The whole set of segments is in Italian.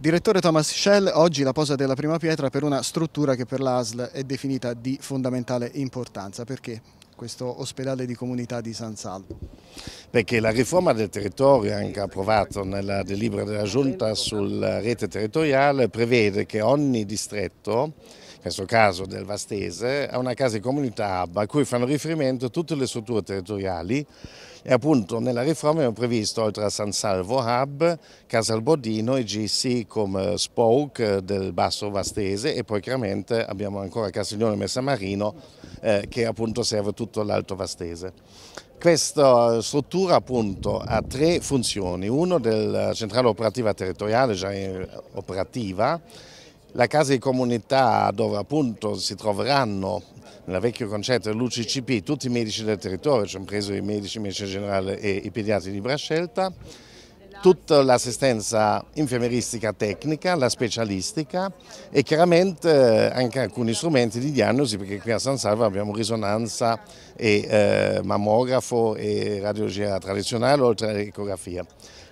Direttore Thomas Schell, oggi la posa della prima pietra per una struttura che per l'ASL è definita di fondamentale importanza. Perché questo ospedale di comunità di San Salvo? Perché la riforma del territorio, anche approvata nella delibera della Giunta sulla eh, rete territoriale, prevede che ogni distretto in questo caso del Vastese, è una casa di comunità hub a cui fanno riferimento tutte le strutture territoriali e appunto nella riforma abbiamo previsto oltre a San Salvo Hub, Casalbodino e GC come spoke del Basso Vastese e poi chiaramente abbiamo ancora Castiglione Messamarino eh, che appunto serve tutto l'Alto Vastese. Questa struttura appunto ha tre funzioni, uno della centrale operativa territoriale, già operativa, la casa di comunità dove appunto si troveranno, nel vecchio concetto dell'UCCP, tutti i medici del territorio, preso i medici, i medici generali e i pediatri di Brascelta, tutta l'assistenza infermieristica tecnica, la specialistica e chiaramente eh, anche alcuni strumenti di diagnosi perché qui a San Salvo abbiamo risonanza e eh, mammografo e radiologia tradizionale oltre all'ecografia.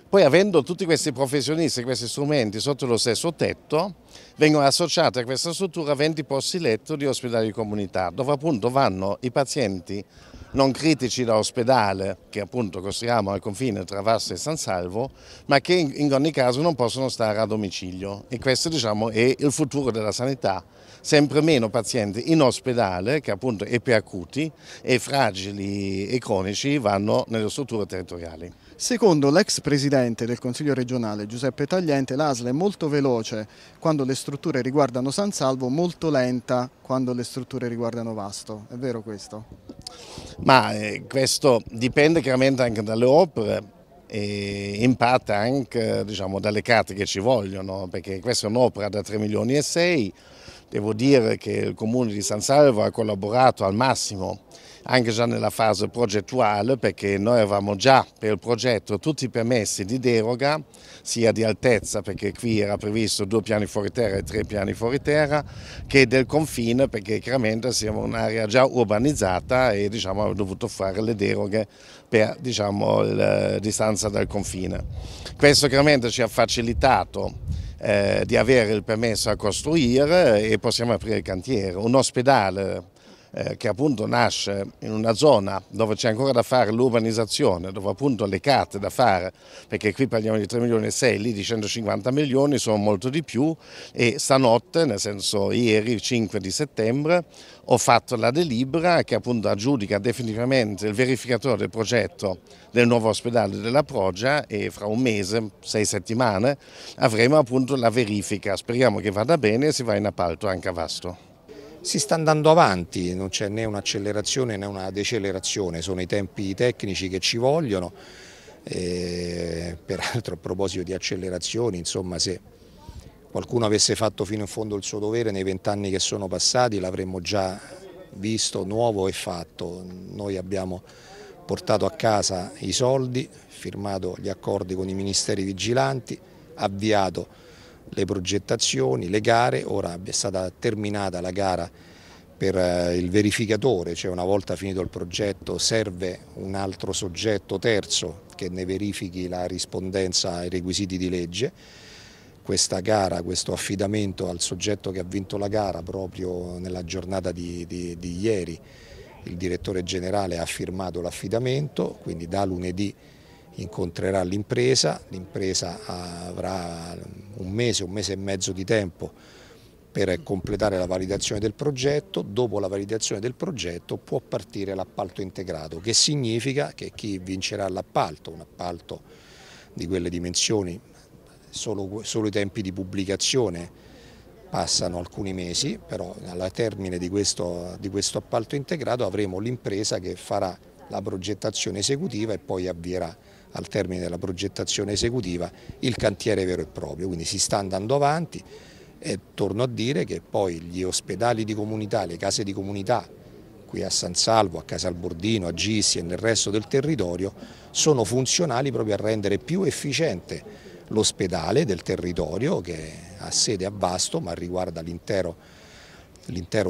Poi avendo tutti questi professionisti, questi strumenti sotto lo stesso tetto, vengono associati a questa struttura 20 posti letto di ospedali di comunità, dove appunto vanno i pazienti non critici da ospedale, che appunto costruiamo al confine tra Vasto e San Salvo, ma che in ogni caso non possono stare a domicilio. E questo diciamo, è il futuro della sanità. Sempre meno pazienti in ospedale, che appunto è più acuti, e fragili e cronici, vanno nelle strutture territoriali. Secondo l'ex presidente del Consiglio regionale Giuseppe Tagliente, l'ASL è molto veloce quando le strutture riguardano San Salvo, molto lenta quando le strutture riguardano Vasto. È vero questo? Ma eh, questo dipende chiaramente anche dalle opere e in parte anche diciamo, dalle carte che ci vogliono, perché questa è un'opera da 3 milioni e 6 Devo dire che il Comune di San Salvo ha collaborato al massimo anche già nella fase progettuale perché noi avevamo già per il progetto tutti i permessi di deroga sia di altezza perché qui era previsto due piani fuori terra e tre piani fuori terra che del confine perché chiaramente siamo un'area già urbanizzata e diciamo abbiamo dovuto fare le deroghe per diciamo, la eh, distanza dal confine. Questo chiaramente ci ha facilitato eh, di avere il permesso a costruire e possiamo aprire il cantiere. Un ospedale eh, che appunto nasce in una zona dove c'è ancora da fare l'urbanizzazione, dove appunto le carte da fare, perché qui parliamo di 3 milioni e 6, lì di 150 milioni sono molto di più e stanotte, nel senso ieri 5 di settembre, ho fatto la delibera che appunto aggiudica definitivamente il verificatore del progetto del nuovo ospedale della Progia e fra un mese, sei settimane, avremo appunto la verifica. Speriamo che vada bene e si va in appalto anche a Vasto. Si sta andando avanti, non c'è né un'accelerazione né una decelerazione, sono i tempi tecnici che ci vogliono. E, eh, peraltro a proposito di accelerazioni, insomma se qualcuno avesse fatto fino in fondo il suo dovere nei vent'anni che sono passati l'avremmo già visto nuovo e fatto. Noi abbiamo portato a casa i soldi, firmato gli accordi con i ministeri vigilanti, avviato le progettazioni, le gare, ora è stata terminata la gara per eh, il verificatore, cioè una volta finito il progetto serve un altro soggetto terzo che ne verifichi la rispondenza ai requisiti di legge. Questa gara, questo affidamento al soggetto che ha vinto la gara proprio nella giornata di, di, di ieri, il direttore generale ha firmato l'affidamento, quindi da lunedì incontrerà l'impresa, l'impresa avrà un mese, un mese e mezzo di tempo per completare la validazione del progetto, dopo la validazione del progetto può partire l'appalto integrato, che significa che chi vincerà l'appalto, un appalto di quelle dimensioni, solo, solo i tempi di pubblicazione passano alcuni mesi, però alla termine di questo, di questo appalto integrato avremo l'impresa che farà la progettazione esecutiva e poi avvierà al termine della progettazione esecutiva il cantiere vero e proprio, quindi si sta andando avanti e torno a dire che poi gli ospedali di comunità, le case di comunità qui a San Salvo, a Casalbordino, a Gissi e nel resto del territorio sono funzionali proprio a rendere più efficiente l'ospedale del territorio che ha sede a Vasto ma riguarda l'intero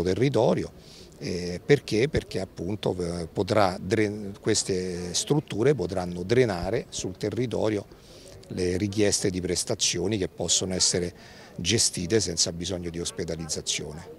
territorio eh, perché? Perché appunto eh, queste strutture potranno drenare sul territorio le richieste di prestazioni che possono essere gestite senza bisogno di ospedalizzazione.